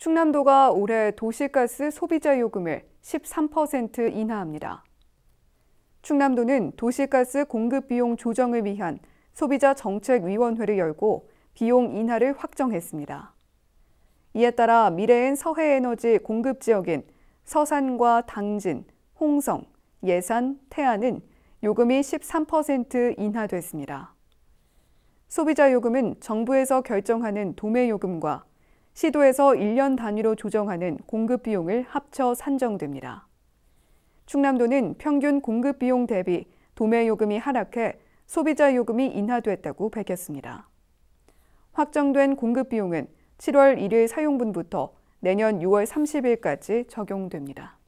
충남도가 올해 도시가스 소비자 요금을 13% 인하합니다. 충남도는 도시가스 공급 비용 조정을 위한 소비자 정책위원회를 열고 비용 인하를 확정했습니다. 이에 따라 미래엔 서해에너지 공급 지역인 서산과 당진, 홍성, 예산, 태안은 요금이 13% 인하됐습니다. 소비자 요금은 정부에서 결정하는 도매 요금과 시도에서 1년 단위로 조정하는 공급 비용을 합쳐 산정됩니다. 충남도는 평균 공급 비용 대비 도매 요금이 하락해 소비자 요금이 인하됐다고 밝혔습니다. 확정된 공급 비용은 7월 1일 사용분부터 내년 6월 30일까지 적용됩니다.